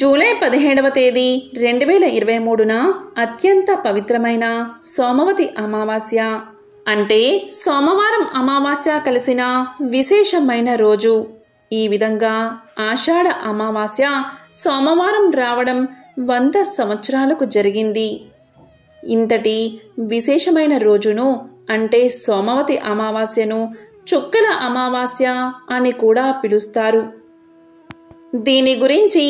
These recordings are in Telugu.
జూలై పదిహేడవ తేదీ రెండు వేల ఇరవై మూడున అత్యంత పవిత్రమైన సోమవతి అమావాస్య అంటే సోమవారం అమావాస్య కలిసిన విశేషమైన రోజు ఈ విధంగా ఆషాఢ అమావాస్య సోమవారం రావడం వంద సంవత్సరాలకు జరిగింది ఇంతటి విశేషమైన రోజును అంటే సోమవతి అమావాస్యను చుక్కల అమావాస్య అని కూడా పిలుస్తారు దీని గురించి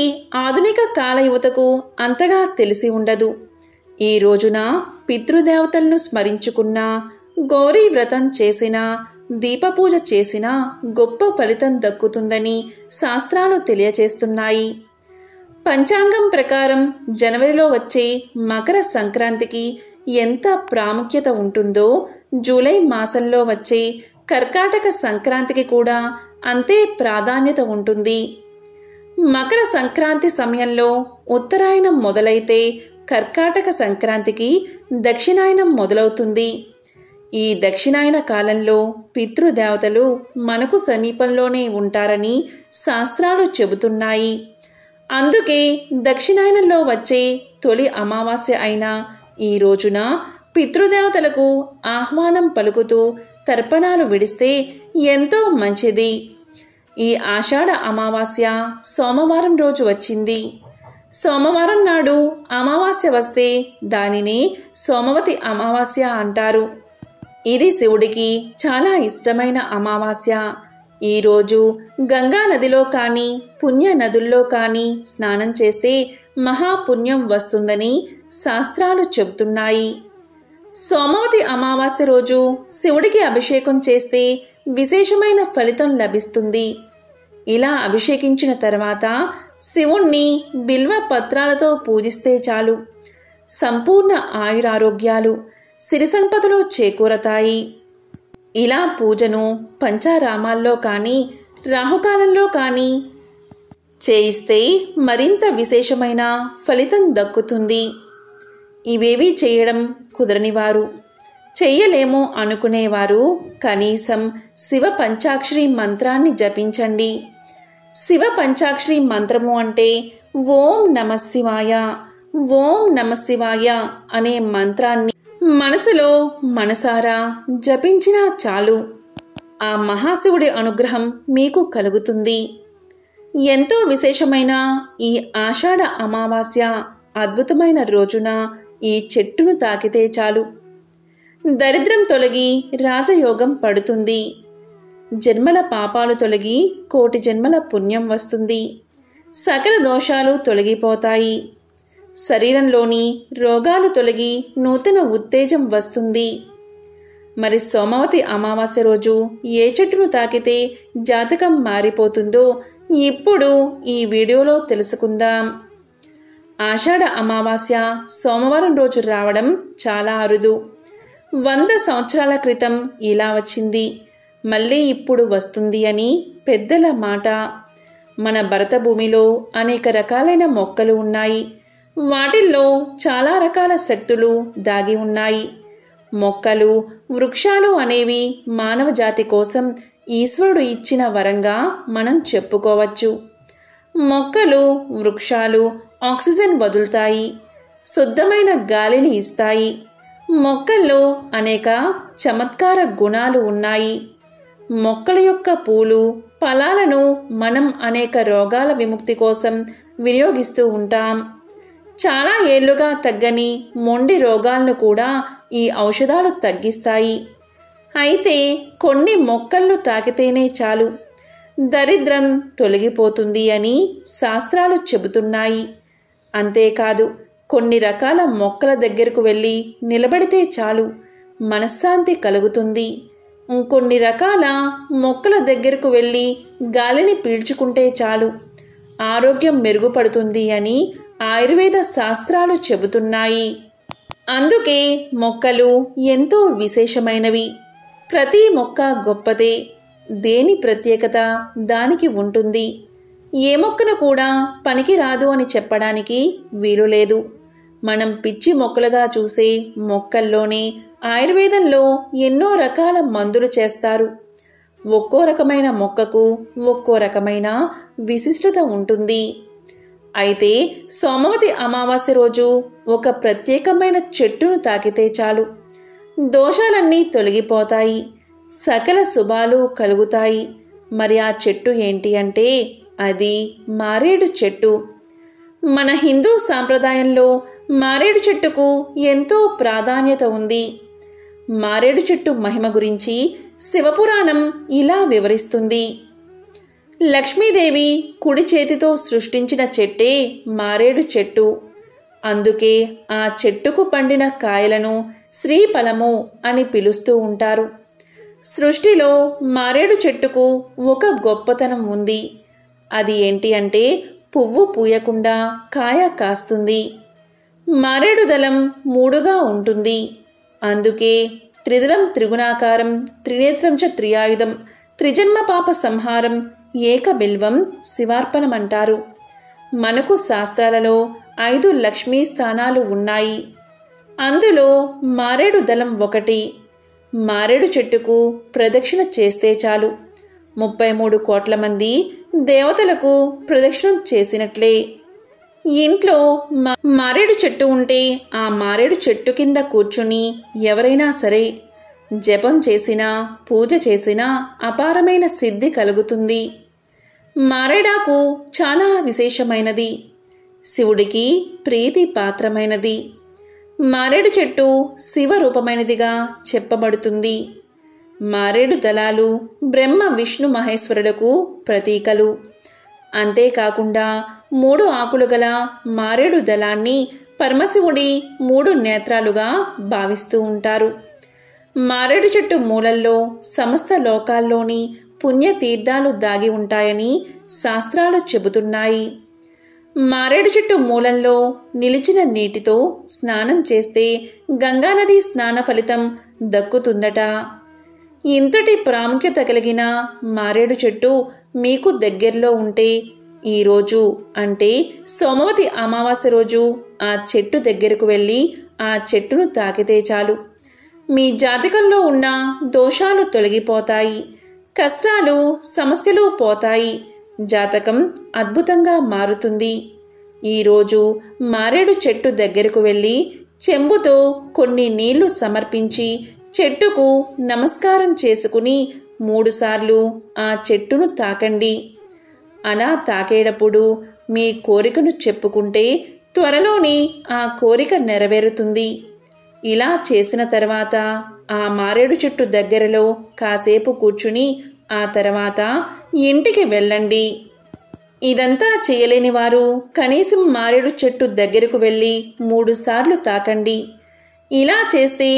ఆధునిక కాల యువతకు అంతగా తెలిసి ఉండదు ఈ రోజున పితృదేవతలను స్మరించుకున్న గౌరీ వ్రతం చేసిన దీపపూజ చేసిన గొప్ప ఫలితం దక్కుతుందని శాస్త్రాలు తెలియచేస్తున్నాయి పంచాంగం ప్రకారం జనవరిలో వచ్చే మకర సంక్రాంతికి ఎంత ప్రాముఖ్యత ఉంటుందో జూలై మాసంలో వచ్చే కర్కాటక సంక్రాంతికి కూడా అంతే ప్రాధాన్యత ఉంటుంది మకర సంక్రాంతి సమయంలో ఉత్తరాయణం మొదలైతే కర్కాటక సంక్రాంతికి దక్షిణాయనం మొదలవుతుంది ఈ దక్షిణాయన కాలంలో పితృదేవతలు మనకు సమీపంలోనే ఉంటారని శాస్త్రాలు చెబుతున్నాయి అందుకే దక్షిణాయనంలో వచ్చే తొలి అమావాస్య అయిన ఈ రోజున పితృదేవతలకు ఆహ్వానం పలుకుతూ తర్పణాలు విడిస్తే ఎంతో మంచిది ఈ ఆషాఢ అమావాస్య సోమవారం రోజు వచ్చింది సోమవారం నాడు అమావాస్య వస్తే దానిని సోమవతి అమావాస్య అంటారు ఇది శివుడికి చాలా ఇష్టమైన అమావాస్య ఈరోజు గంగా నదిలో కానీ పుణ్య నదుల్లో కానీ స్నానం చేస్తే మహాపుణ్యం వస్తుందని శాస్త్రాలు చెబుతున్నాయి సోమవతి అమావాస్య రోజు శివుడికి అభిషేకం చేస్తే విశేషమైన ఫలితం లభిస్తుంది ఇలా అభిషేకించిన తర్వాత శివుణ్ణి బిల్వ పత్రాలతో పూజిస్తే చాలు సంపూర్ణ ఆయురారోగ్యాలు సిరి సంపదలు చేకూరతాయి ఇలా పూజను పంచారామాల్లో కానీ రాహుకాలంలో కానీ చేయిస్తే మరింత విశేషమైన ఫలితం దక్కుతుంది ఇవేవి చేయడం కుదరనివారు చెయ్యలేము అనుకునేవారు కనీసం శివ పంచాక్షరి మంత్రాన్ని జపించండి శివ పంచాక్షరి మంత్రము అంటే ఓం నమ శివాయ ఓం నమ శివాయ అనే మంత్రాన్ని మనసులో మనసారా జపించినా చాలు ఆ మహాశివుడి అనుగ్రహం మీకు కలుగుతుంది ఎంతో విశేషమైన ఈ ఆషాఢ అమావాస్య అద్భుతమైన రోజున ఈ చెట్టును తాకితే చాలు దరిద్రం తొలగి రాజయోగం పడుతుంది జన్మల పాపాలు తొలగి కోటి జన్మల పుణ్యం వస్తుంది సకల దోషాలు తొలగిపోతాయి శరీరంలోని రోగాలు తొలగి నూతన ఉత్తేజం వస్తుంది మరి సోమవతి అమావాస్య రోజు ఏ చెట్టును తాకితే జాతకం మారిపోతుందో ఇప్పుడు ఈ వీడియోలో తెలుసుకుందాం ఆషాఢ అమావాస్య సోమవారం రోజు రావడం చాలా అరుదు వంద సంవత్సరాల క్రితం ఇలా వచ్చింది మళ్ళీ ఇప్పుడు వస్తుంది అని పెద్దల మాట మన భరత భూమిలో అనేక రకాలైన మొక్కలు ఉన్నాయి వాటిల్లో చాలా రకాల శక్తులు దాగి ఉన్నాయి మొక్కలు వృక్షాలు అనేవి మానవ జాతి కోసం ఈశ్వరుడు ఇచ్చిన వరంగా మనం చెప్పుకోవచ్చు మొక్కలు వృక్షాలు ఆక్సిజన్ వదులుతాయి శుద్ధమైన గాలిని ఇస్తాయి మొక్కల్లో అనేక చమత్కార గుణాలు ఉన్నాయి మొక్కల యొక్క పూలు ఫలాలను మనం అనేక రోగాల విముక్తి కోసం వినియోగిస్తూ ఉంటాం చాలా ఏళ్లుగా తగ్గని మొండి రోగాలను కూడా ఈ ఔషధాలు తగ్గిస్తాయి అయితే కొన్ని మొక్కలను తాకితేనే చాలు దరిద్రం తొలగిపోతుంది అని శాస్త్రాలు చెబుతున్నాయి అంతేకాదు కొన్ని రకాల మొక్కల దగ్గరకు వెళ్ళి నిలబడితే చాలు మనశ్శాంతి కలుగుతుంది ఇంకొన్ని రకాల మొక్కల దగ్గరకు వెళ్ళి గాలిని పీల్చుకుంటే చాలు ఆరోగ్యం మెరుగుపడుతుంది అని ఆయుర్వేద శాస్త్రాలు చెబుతున్నాయి అందుకే మొక్కలు ఎంతో విశేషమైనవి ప్రతి మొక్క గొప్పదే దేని ప్రత్యేకత దానికి ఉంటుంది ఏ మొక్కను కూడా పనికిరాదు అని చెప్పడానికి వీలులేదు మనం పిచ్చి మొక్కలుగా చూసే మొక్కల్లోనే ఆయుర్వేదంలో ఎన్నో రకాల మందులు చేస్తారు ఒక్కో రకమైన మొక్కకు ఒక్కో రకమైన విశిష్టత ఉంటుంది అయితే సోమవతి అమావాస్య రోజు ఒక ప్రత్యేకమైన చెట్టును తాకితే చాలు దోషాలన్నీ తొలగిపోతాయి సకల శుభాలు కలుగుతాయి మరి ఆ చెట్టు ఏంటి అంటే అది మారేడు చెట్టు మన హిందూ సాంప్రదాయంలో మారేడు చెట్టుకు ఎంతో ప్రాధాన్యత ఉంది మారేడు చెట్టు మహిమ గురించి శివపురాణం ఇలా వివరిస్తుంది లక్ష్మీదేవి కుడి చేతితో సృష్టించిన చెట్టే మారేడు చెట్టు అందుకే ఆ చెట్టుకు పండిన కాయలను శ్రీఫలము అని పిలుస్తూ ఉంటారు సృష్టిలో మారేడు చెట్టుకు ఒక గొప్పతనం ఉంది అది ఏంటి అంటే పువ్వు పూయకుండా కాయ కాస్తుంది మరెడు దళం మూడుగా ఉంటుంది అందుకే త్రిదలం త్రిగుణాకారం త్రినేత్రం చ త్రియాయుధం త్రిజన్మ పాప సంహారం బిల్వం శివార్పణమంటారు మనకు శాస్త్రాలలో ఐదు లక్ష్మీ స్థానాలు ఉన్నాయి అందులో మారేడు దళం ఒకటి మారేడు చెట్టుకు ప్రదక్షిణ చేస్తే చాలు ముప్పై మూడు కోట్ల మంది దేవతలకు ప్రదక్షిణం చేసినట్లే ఇంట్లో మారేడు చెట్టు ఉంటే ఆ మారేడు చెట్టు కింద కూర్చుని ఎవరైనా సరే జపం చేసినా పూజ చేసినా అపారమైన సిద్ధి కలుగుతుంది మారేడాకు చాలా విశేషమైనది శివుడికి ప్రీతి పాత్రమైనది మారేడు చెట్టు శివరూపమైనదిగా చెప్పబడుతుంది మారేడు దళాలు బ్రహ్మ విష్ణు మహేశ్వరులకు ప్రతీకలు అంతేకాకుండా మూడు ఆకులు గల మారేడు దళాన్ని పరమశివుడి మూడు నేత్రాలుగా భావిస్తూ ఉంటారు మారేడు చెట్టు మూలల్లో సమస్త లోకాల్లోని పుణ్యతీర్థాలు దాగి ఉంటాయని శాస్త్రాలు చెబుతున్నాయి మారేడు చెట్టు మూలంలో నిలిచిన నీటితో స్నానం చేస్తే గంగానది స్నాన ఫలితం దక్కుతుందట ఇంతటి ప్రాముఖ్యత కలిగిన మారేడు చెట్టు మీకు దగ్గరలో ఉంటే ఈరోజు అంటే సోమవతి అమావాస్య రోజు ఆ చెట్టు దగ్గరకు వెళ్ళి ఆ చెట్టును తాకితే చాలు మీ జాతకంలో ఉన్న దోషాలు తొలగిపోతాయి కష్టాలు సమస్యలు పోతాయి జాతకం అద్భుతంగా మారుతుంది ఈరోజు మారేడు చెట్టు దగ్గరకు వెళ్ళి చెంబుతో కొన్ని నీళ్లు సమర్పించి చెట్టుకు నమస్కారం చేసుకుని మూడుసార్లు ఆ చెట్టును తాకండి అలా తాకేటప్పుడు మీ కోరికను చెప్పుకుంటే త్వరలోనే ఆ కోరిక నెరవేరుతుంది ఇలా చేసిన తర్వాత ఆ మారేడు చెట్టు దగ్గరలో కాసేపు కూర్చుని ఆ తర్వాత ఇంటికి వెళ్ళండి ఇదంతా చేయలేని వారు కనీసం మారేడు చెట్టు దగ్గరకు వెళ్ళి మూడుసార్లు తాకండి ఇలా చేస్తే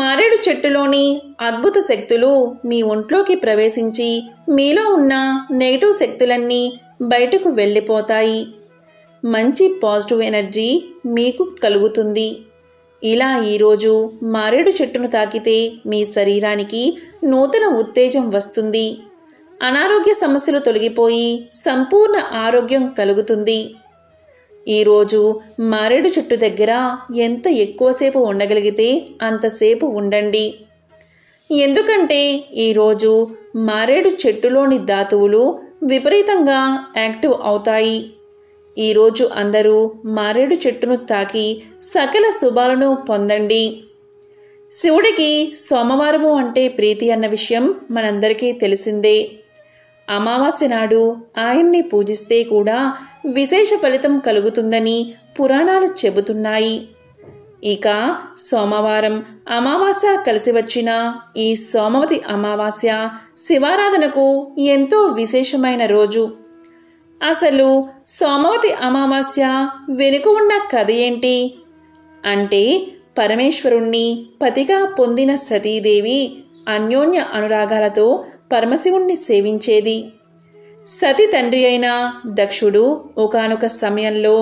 మారేడు చెట్టులోని అద్భుత శక్తులు మీ ఒంట్లోకి ప్రవేశించి మీలో ఉన్న నెగిటివ్ శక్తులన్నీ బయటకు వెళ్ళిపోతాయి మంచి పాజిటివ్ ఎనర్జీ మీకు కలుగుతుంది ఇలా ఈరోజు మారేడు చెట్టును తాకితే మీ శరీరానికి నూతన ఉత్తేజం వస్తుంది అనారోగ్య సమస్యలు తొలగిపోయి సంపూర్ణ ఆరోగ్యం కలుగుతుంది ఈరోజు మారేడు చెట్టు దగ్గర ఎంత ఎక్కువసేపు ఉండగలిగితే అంతసేపు ఉండండి ఎందుకంటే ఈరోజు మారేడు చెట్టులోని ధాతువులు విపరీతంగా యాక్టివ్ అవుతాయి ఈరోజు అందరూ మారేడు చెట్టును తాకి సకల శుభాలను పొందండి శివుడికి సోమవారము అంటే ప్రీతి అన్న విషయం మనందరికీ తెలిసిందే అమావాస్య నాడు ఆయన్ని పూజిస్తే కూడా విశేష ఫలితం కలుగుతుందని పురాణాలు చెబుతున్నాయి ఇక సోమవారం అమావాస్య కలిసి వచ్చిన ఈ సోమవతి అమావాస్య శివారాధనకు ఎంతో విశేషమైన రోజు అసలు సోమవతి అమావాస్య వెనుక ఉన్న కథ ఏంటి అంటే పరమేశ్వరుణ్ణి పతిగా పొందిన సతీదేవి అన్యోన్య అనురాగాలతో పరమశివుణ్ణి సేవించేది సతి తండ్రి అయిన దక్షుడు ఒకనొక సమయంలో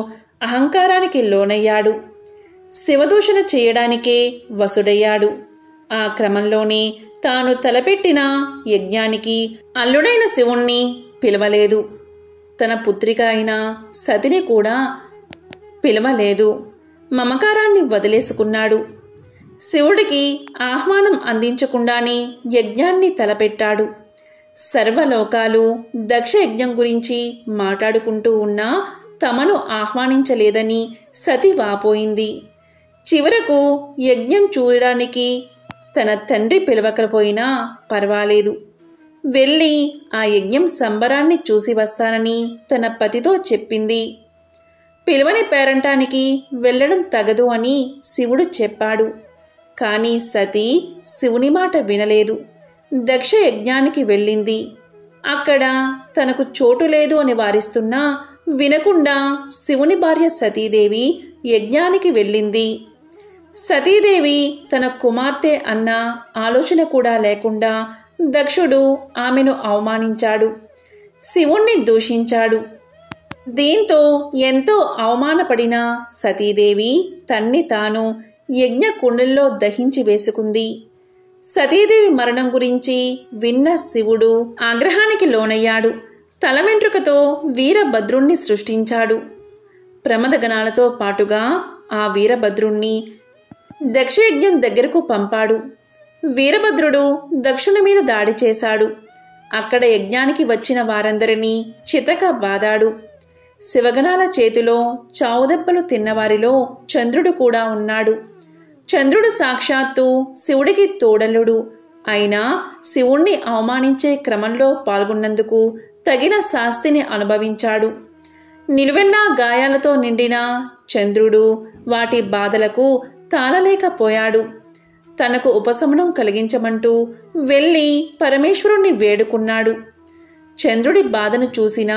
అహంకారానికి లోనయ్యాడు శివదూషణ చేయడానికే వసుడయ్యాడు ఆ క్రమంలోనే తాను తలపెట్టిన యజ్ఞానికి అల్లుడైన శివుణ్ణి పిలవలేదు తన పుత్రిక అయిన సతిని కూడా పిలవలేదు మమకారాన్ని వదిలేసుకున్నాడు శివుడికి ఆహ్వానం అందించకుండానే యజ్ఞాన్ని తలపెట్టాడు సర్వలోకాలు దక్షయజ్ఞం గురించి మాట్లాడుకుంటూ ఉన్నా తమను ఆహ్వానించలేదని సతి వాపోయింది చివరకు యజ్ఞం చూడడానికి తన తండ్రి పిలవకపోయినా పర్వాలేదు వెళ్ళి ఆ యజ్ఞం సంబరాన్ని చూసి వస్తానని తన పతితో చెప్పింది పిలవని పేరంటానికి వెళ్ళడం తగదు అని శివుడు చెప్పాడు కానీ సతీ శివుని మాట వినలేదు దక్ష యజ్ఞానికి వెళ్ళింది అక్కడ తనకు చోటు లేదు అని వారిస్తున్నా వినకుండా శివుని భార్య సతీదేవి యజ్ఞానికి వెళ్ళింది సతీదేవి తన కుమార్తె అన్న ఆలోచన కూడా లేకుండా దక్షుడు ఆమెను అవమానించాడు శివుణ్ణి దూషించాడు దీంతో ఎంతో అవమానపడిన సతీదేవి తన్ని తాను యజ్ఞ కుండల్లో దహించి వేసుకుంది సతీదేవి మరణం గురించి విన్న శివుడు ఆగ్రహానికి లోనయ్యాడు తల వెంట్రుకతో వీరభద్రుణ్ణి సృష్టించాడు ప్రమదగణాలతో పాటుగా ఆ వీరభద్రుణ్ణి దక్షయజ్ఞం దగ్గరకు పంపాడు వీరభద్రుడు దక్షుని మీద దాడి చేశాడు అక్కడ యజ్ఞానికి వచ్చిన వారందరినీ చితక బాదాడు శివగణాల చేతిలో చావుదెబ్బలు తిన్నవారిలో చంద్రుడు కూడా ఉన్నాడు చంద్రుడు సాక్షాత్తు శివుడికి తోడలుడు అయినా శివుణ్ణి అవమానించే క్రమంలో పాల్గొన్నందుకు తగిన శాస్తిని అనుభవించాడు నిలువెల్లా గాయాలతో నిండిన చంద్రుడు వాటి బాధలకు తాళలేకపోయాడు తనకు ఉపశమనం కలిగించమంటూ వెళ్ళి పరమేశ్వరుణ్ణి వేడుకున్నాడు చంద్రుడి బాధను చూసిన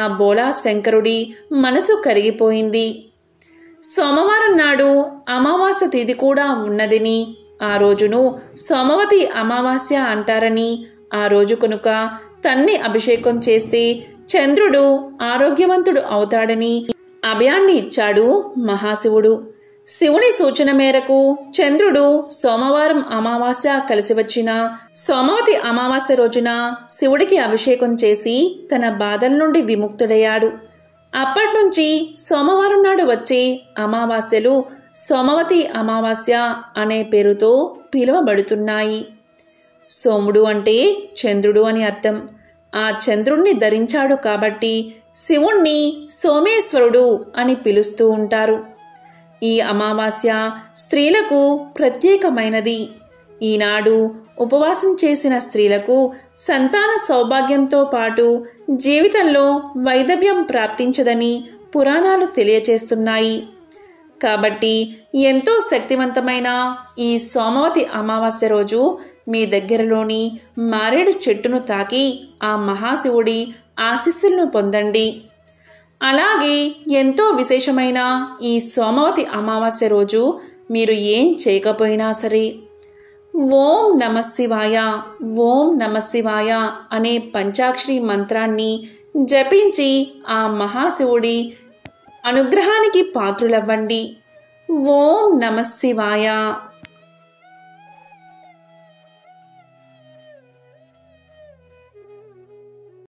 ఆ బోళా శంకరుడి మనసు కరిగిపోయింది సోమవారం నాడు అమావాస్య తిథి కూడా ఉన్నదని ఆ రోజును సోమవతి అమావాస్య అంటారని ఆ రోజు కనుక తన్ని అభిషేకం చేస్తే చంద్రుడు ఆరోగ్యవంతుడు అవుతాడని అభయాన్ని ఇచ్చాడు మహాశివుడు శివుని సూచన మేరకు చంద్రుడు సోమవారం అమావాస్య కలిసి వచ్చిన సోమవతి అమావాస్య రోజున శివుడికి అభిషేకం చేసి తన బాధల నుండి విముక్తుడయ్యాడు అప్పట్నుంచి సోమవారం నాడు వచ్చే అమావాస్యలు సోమవతి అమావాస్య అనే పేరుతో పిలువబడుతున్నాయి సోముడు అంటే చంద్రుడు అని అర్థం ఆ చంద్రుణ్ణి ధరించాడు కాబట్టి శివుణ్ణి సోమేశ్వరుడు అని పిలుస్తూ ఉంటారు ఈ అమావాస్య స్త్రీలకు ప్రత్యేకమైనది ఈనాడు ఉపవాసం చేసిన స్త్రీలకు సంతాన సౌభాగ్యంతో పాటు జీవితంలో వైదవ్యం ప్రాప్తించదని పురాణాలు తెలియచేస్తున్నాయి కాబట్టి ఎంతో శక్తివంతమైన ఈ సోమవతి అమావాస్య రోజు మీ దగ్గరలోని మారేడు చెట్టును తాకి ఆ మహాశివుడి ఆశీస్సులను పొందండి అలాగే ఎంతో విశేషమైన ఈ సోమవతి అమావాస్య రోజు మీరు ఏం చేయకపోయినా సరే ఓం నమ శివాయ ఓం నమ శివాయ అనే పంచాక్షరి మంత్రాన్ని జపించి ఆ మహాశివుడి అనుగ్రహానికి పాత్రులవ్వండి ఓం నమ శివాయ